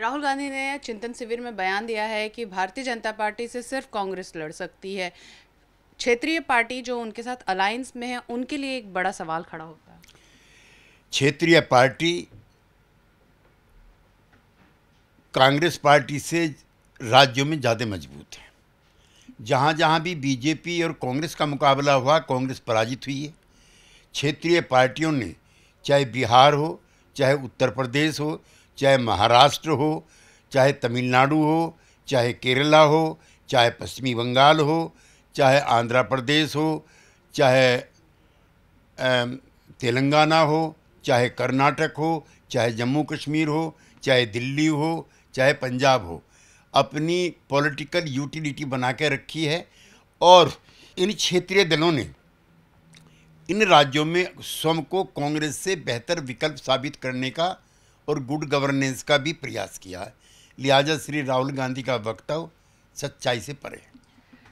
राहुल गांधी ने चिंतन शिविर में बयान दिया है कि भारतीय जनता पार्टी से सिर्फ कांग्रेस लड़ सकती है क्षेत्रीय पार्टी जो उनके साथ अलायंस में है उनके लिए एक बड़ा सवाल खड़ा होता है क्षेत्रीय पार्टी कांग्रेस पार्टी से राज्यों में ज़्यादा मजबूत है जहाँ जहाँ भी बीजेपी और कांग्रेस का मुकाबला हुआ कांग्रेस पराजित हुई है क्षेत्रीय पार्टियों ने चाहे बिहार हो चाहे उत्तर प्रदेश हो चाहे महाराष्ट्र हो चाहे तमिलनाडु हो चाहे केरला हो चाहे पश्चिमी बंगाल हो चाहे आंध्र प्रदेश हो चाहे तेलंगाना हो चाहे कर्नाटक हो चाहे जम्मू कश्मीर हो चाहे दिल्ली हो चाहे पंजाब हो अपनी पॉलिटिकल यूटिलिटी बना के रखी है और इन क्षेत्रीय दलों ने इन राज्यों में स्वयं को कांग्रेस से बेहतर विकल्प साबित करने का और गुड गवर्नेंस का भी प्रयास किया है लिहाजा श्री राहुल गांधी का वक्तव्य सच्चाई से परे है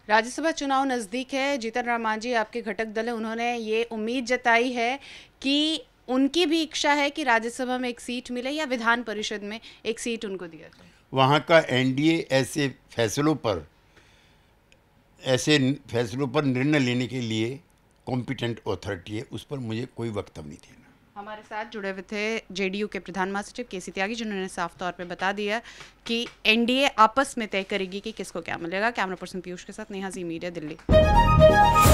राज्यसभा चुनाव नज़दीक है जीतन राम मांझी आपके घटक दल है उन्होंने ये उम्मीद जताई है कि उनकी भी इच्छा है कि राज्यसभा में एक सीट मिले या विधान परिषद में एक सीट उनको दिया जाए वहाँ का एनडीए ऐसे फैसलों पर ऐसे फैसलों पर निर्णय लेने के लिए कॉम्पिटेंट अथॉरिटी है उस पर मुझे कोई वक्तव्य नहीं देना हमारे साथ जुड़े हुए थे जेडीयू के प्रधान महासचिव के सी त्यागी जिन्होंने साफ तौर पे बता दिया कि एनडीए आपस में तय करेगी कि किसको क्या मिलेगा कैमरा पर्सन पीयूष के साथ नेहा जी मीडिया दिल्ली